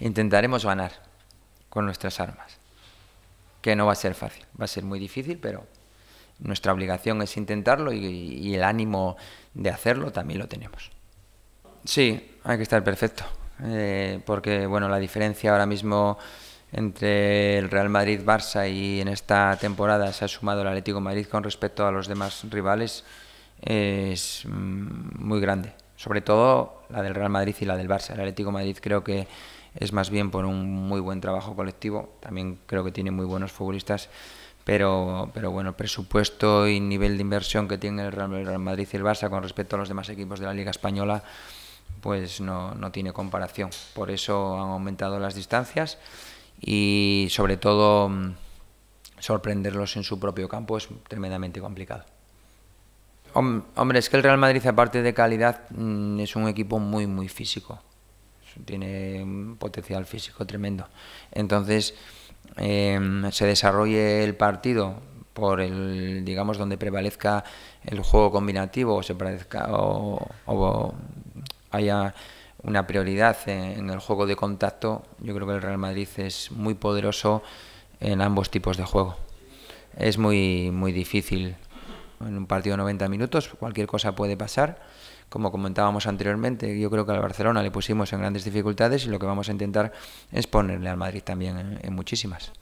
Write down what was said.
intentaremos ganar con nuestras armas, que no va a ser fácil, va a ser muy difícil, pero nuestra obligación es intentarlo y, el ánimo de hacerlo también lo tenemos. Sí, hay que estar perfecto, eh, porque bueno, la diferencia ahora mismo entre el Real Madrid-Barça y en esta temporada se ha sumado el Atlético Madrid con respecto a los demás rivales es mm, muy grande. Sobre todo la del Real Madrid y la del Barça. El Atlético Madrid creo que es más bien por un muy buen trabajo colectivo. También creo que tiene muy buenos futbolistas, pero, bueno, el presupuesto y nivel de inversión que tiene el Real Madrid y el Barça con respecto a los demás equipos de la Liga Española, pues no, no tiene comparación. Por eso han aumentado las distancias y sobre todo mm, sorprenderlos en su propio campo es tremendamente complicado. Hombre, es que el Real Madrid, aparte de calidad, mm, es un equipo muy, muy físico tiene un potencial físico tremendo. Entonces, em, se desarrolle el partido por el, digamos, donde prevalezca el juego combinativo o se parezca o, haya una prioridad en, el juego de contacto, yo creo que el Real Madrid es muy poderoso en ambos tipos de juego. Es muy, muy difícil en un partido de 90 minutos, cualquier cosa puede pasar como comentábamos anteriormente, yo creo que al Barcelona le pusimos en grandes dificultades y lo que vamos a intentar es ponerle al Madrid también en, muchísimas.